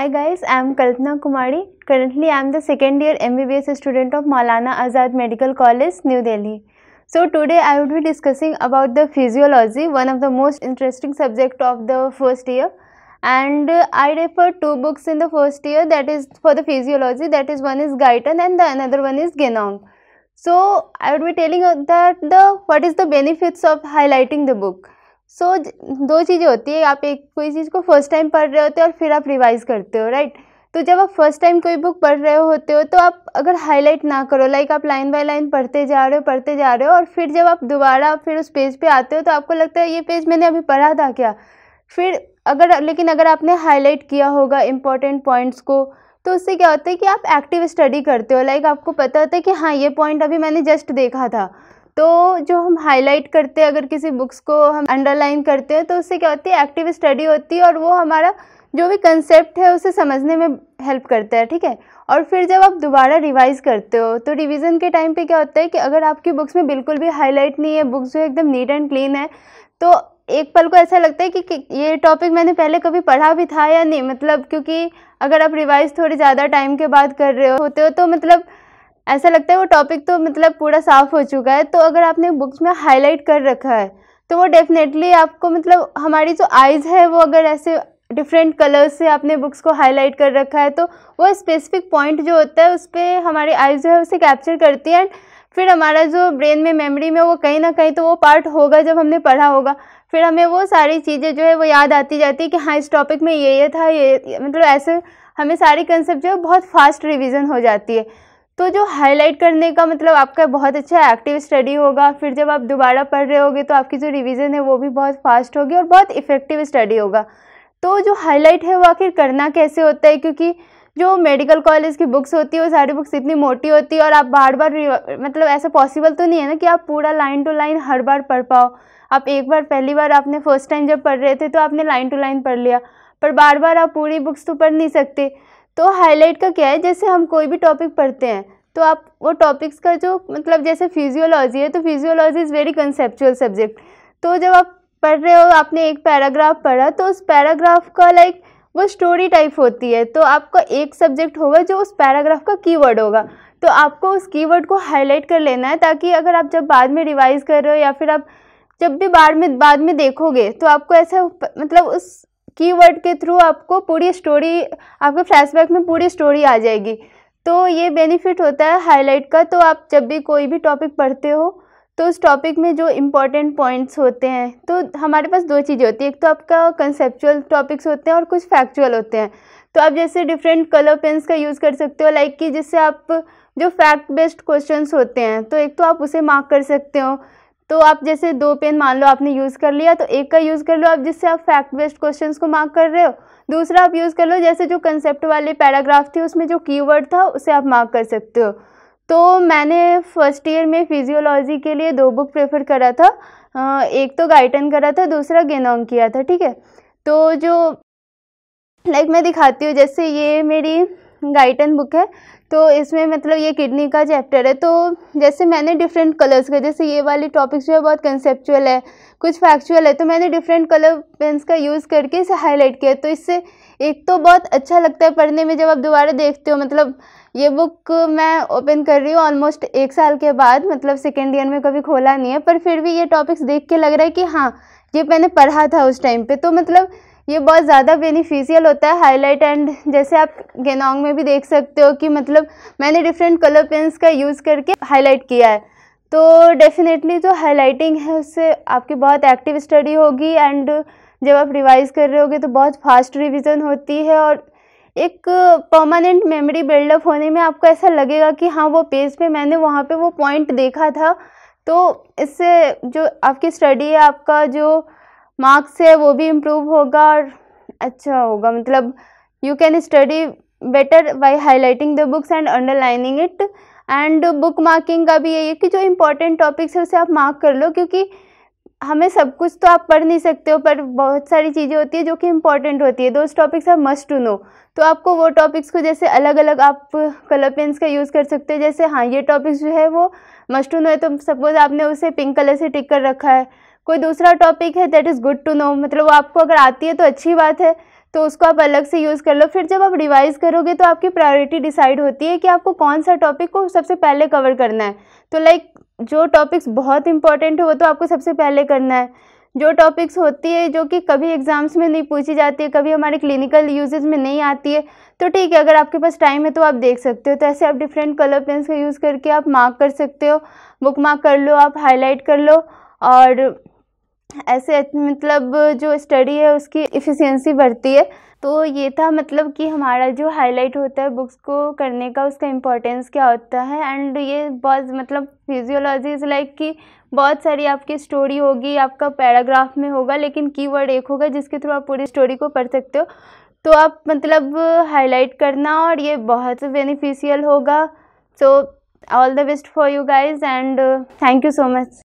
Hi guys, I am Kalpana Kumari. Currently, I am the second year MBBS student of Maulana Azad Medical College, New Delhi. So today I would be discussing about the physiology, one of the most interesting subject of the first year. And I refer two books in the first year that is for the physiology that is one is Guyton and the another one is Genong. So I would be telling that the what is the benefits of highlighting the book. So so, दो चीज़ें होती है आप एक कोई चीज़ को first time पढ़ रहे होते हो और फिर आप रिवाइज़ करते हो राइट तो जब आप फर्स्ट टाइम कोई बुक पढ़ रहे होते हो तो आप अगर हाईलाइट ना करो लाइक आप लाइन बाय लाइन पढ़ते जा रहे हो पढ़ते जा रहे हो और फिर जब आप दोबारा फिर उस पेज पे आते हो तो आपको लगता है ये पेज मैंने अभी पढ़ा था क्या फिर अगर लेकिन अगर आपने हाईलाइट किया होगा इंपॉर्टेंट पॉइंट्स को तो उससे क्या होता है कि आप एक्टिव स्टडी करते हो लाइक आपको पता होता है कि हाँ ये पॉइंट अभी मैंने जस्ट देखा था तो जो हम हाईलाइट करते हैं अगर किसी बुक्स को हम अंडरलाइन करते हैं तो उससे क्या होती है एक्टिव स्टडी होती है और वो हमारा जो भी कंसेप्ट है उसे समझने में हेल्प करता है ठीक है और फिर जब आप दोबारा रिवाइज़ करते हो तो रिवीजन के टाइम पे क्या होता है कि अगर आपकी बुक्स में बिल्कुल भी हाईलाइट नहीं है बुक्स जो एकदम नीट एंड क्लीन है तो एक पल को ऐसा लगता है कि, कि ये टॉपिक मैंने पहले कभी पढ़ा भी था या नहीं मतलब क्योंकि अगर आप रिवाइज़ थोड़ी ज़्यादा टाइम के बाद कर रहे होते हो तो मतलब ऐसा लगता है वो टॉपिक तो मतलब पूरा साफ हो चुका है तो अगर आपने बुक्स में हाईलाइट कर रखा है तो वो डेफिनेटली आपको मतलब हमारी जो आइज़ है वो अगर ऐसे डिफरेंट कलर्स से आपने बुक्स को हाईलाइट कर रखा है तो वो स्पेसिफिक पॉइंट जो होता है उस पर हमारी आइज़ जो है उसे कैप्चर करती है एंड फिर हमारा जो ब्रेन में मेमोरी में वो कहीं ना कहीं तो वो पार्ट होगा जब हमने पढ़ा होगा फिर हमें वो सारी चीज़ें जो है वो याद आती जाती है कि हाँ इस टॉपिक में ये ये था ये मतलब ऐसे हमें सारी कंसेप्ट जो है बहुत फास्ट रिविजन हो जाती है तो जो हाईलाइट करने का मतलब आपका बहुत अच्छा एक्टिव स्टडी होगा फिर जब आप दोबारा पढ़ रहे होगे तो आपकी जो रिवीजन है वो भी बहुत फास्ट होगी और बहुत इफ़ेक्टिव स्टडी होगा तो जो हाईलाइट है वो आखिर करना कैसे होता है क्योंकि जो मेडिकल कॉलेज की बुक्स होती है वो सारी बुक्स इतनी मोटी होती है और आप बार बार मतलब ऐसा पॉसिबल तो नहीं है ना कि आप पूरा लाइन टू लाइन हर बार पढ़ पाओ आप एक बार पहली बार आपने फर्स्ट टाइम जब पढ़ रहे थे तो आपने लाइन टू लाइन पढ़ लिया पर बार बार आप पूरी बुक्स तो पढ़ नहीं सकते तो हाईलाइट का क्या है जैसे हम कोई भी टॉपिक पढ़ते हैं तो आप वो टॉपिक्स का जो मतलब जैसे फिजियोलॉजी है तो physiology is very conceptual subject तो जब आप पढ़ रहे हो आपने एक पैराग्राफ पढ़ा तो उस पैराग्राफ का लाइक वो स्टोरी टाइप होती है तो आपका एक सब्जेक्ट होगा जो उस पैराग्राफ का कीवर्ड होगा तो आपको उस कीवर्ड को हाईलाइट कर लेना है ताकि अगर आप जब बाद में रिवाइज़ कर रहे हो या फिर आप जब भी बाद में बाद में देखोगे तो आपको ऐसा मतलब उस कीवर्ड के थ्रू आपको पूरी स्टोरी आपके फ्लैशबैक में पूरी स्टोरी आ जाएगी तो ये बेनिफिट होता है हाईलाइट का तो आप जब भी कोई भी टॉपिक पढ़ते हो तो उस टॉपिक में जो इम्पॉर्टेंट पॉइंट्स होते हैं तो हमारे पास दो चीज़ें होती हैं एक तो आपका कंसेप्चुअल टॉपिक्स होते हैं और कुछ फैक्चुअल होते हैं तो आप जैसे डिफरेंट कलर पेन्स का यूज़ कर सकते हो लाइक कि जिससे आप जो फैक्ट बेस्ड क्वेश्चंस होते हैं तो एक तो आप उसे मार्क कर सकते हो तो आप जैसे दो पेन मान लो आपने यूज़ कर लिया तो एक का यूज़ कर लो आप जिससे आप फैक्ट बेस्ड क्वेश्चंस को मार्क कर रहे हो दूसरा आप यूज़ कर लो जैसे जो कंसेप्ट वाले पैराग्राफ थे उसमें जो कीवर्ड था उसे आप मार्क कर सकते हो तो मैंने फर्स्ट ईयर में फिजियोलॉजी के लिए दो बुक प्रेफर करा था एक तो गाइटन करा था दूसरा गेनोंग किया था ठीक है तो जो लाइक मैं दिखाती हूँ जैसे ये मेरी गाइडन बुक है तो इसमें मतलब ये किडनी का चैप्टर है तो जैसे मैंने डिफरेंट कलर्स का जैसे ये वाली टॉपिक्स जो है बहुत कंसेप्चुअल है कुछ फैक्चुअल है तो मैंने डिफरेंट कलर पेन्स का यूज़ करके इसे हाईलाइट किया तो इससे एक तो बहुत अच्छा लगता है पढ़ने में जब आप दोबारा देखते हो मतलब ये बुक मैं ओपन कर रही हूँ ऑलमोस्ट एक साल के बाद मतलब सेकेंड ईयर में कभी खोला नहीं है पर फिर भी ये टॉपिक्स देख के लग रहा है कि हाँ ये मैंने पढ़ा था उस टाइम पे तो मतलब ये बहुत ज़्यादा बेनिफिशियल होता है हाईलाइट एंड जैसे आप गेनोंग में भी देख सकते हो कि मतलब मैंने डिफरेंट कलर पेंस का यूज़ करके हाईलाइट किया है तो डेफिनेटली जो हाईलाइटिंग है उससे आपकी बहुत एक्टिव स्टडी होगी एंड जब आप रिवाइज़ कर रहे होगे तो बहुत फास्ट रिविज़न होती है और एक परमानेंट मेमोरी बिल्डअप होने में आपको ऐसा लगेगा कि हाँ वो पेज पे मैंने वहाँ पे वो पॉइंट देखा था तो इससे जो आपकी स्टडी है आपका जो मार्क्स है वो भी इम्प्रूव होगा और अच्छा होगा मतलब you can study better by highlighting the books and underlining it and bookmarking का भी यही है कि जो इम्पोर्टेंट टॉपिक्स है उसे आप मार्क कर लो क्योंकि हमें सब कुछ तो आप पढ़ नहीं सकते हो पर बहुत सारी चीज़ें होती है जो कि इम्पॉर्टेंट होती है दो topics are must to know तो आपको वो टॉपिक्स को जैसे अलग अलग आप कलर पेन्स का यूज़ कर सकते हो जैसे हाँ ये टॉपिक्स जो है वो मस्ट टू नो है तो सपोज़ आपने उसे पिंक कलर से टिक कर रखा है कोई दूसरा टॉपिक है that is good to know मतलब वो आपको अगर आती है तो अच्छी बात है तो उसको आप अलग से यूज़ कर लो फिर जब आप रिवाइज़ करोगे तो आपकी प्रायोरिटी डिसाइड होती है कि आपको कौन सा टॉपिक को सबसे पहले कवर करना है तो लाइक जो टॉपिक्स बहुत इंपॉर्टेंट है वो तो आपको सबसे पहले करना है जो टॉपिक्स होती है जो कि कभी एग्ज़ाम्स में नहीं पूछी जाती है कभी हमारे क्लिनिकल यूजेज में नहीं आती है तो ठीक है अगर आपके पास टाइम है तो आप देख सकते हो तो ऐसे आप डिफरेंट कलर पेंस का यूज़ करके आप मार्क कर सकते हो बुक मार्क कर लो आप हाईलाइट कर लो और ऐसे मतलब जो स्टडी है उसकी इफ़िशेंसी बढ़ती है तो ये था मतलब कि हमारा जो हाईलाइट होता है बुक्स को करने का उसका इम्पोर्टेंस क्या होता है एंड ये बहुत मतलब फिजियोलॉजी इज़ लाइक कि बहुत सारी आपकी स्टोरी होगी आपका पैराग्राफ में होगा लेकिन कीवर्ड एक होगा जिसके थ्रू आप पूरी स्टोरी को पढ़ सकते हो तो आप मतलब हाईलाइट करना और ये बहुत बेनिफिशियल होगा so all the best for you guys and thank you so much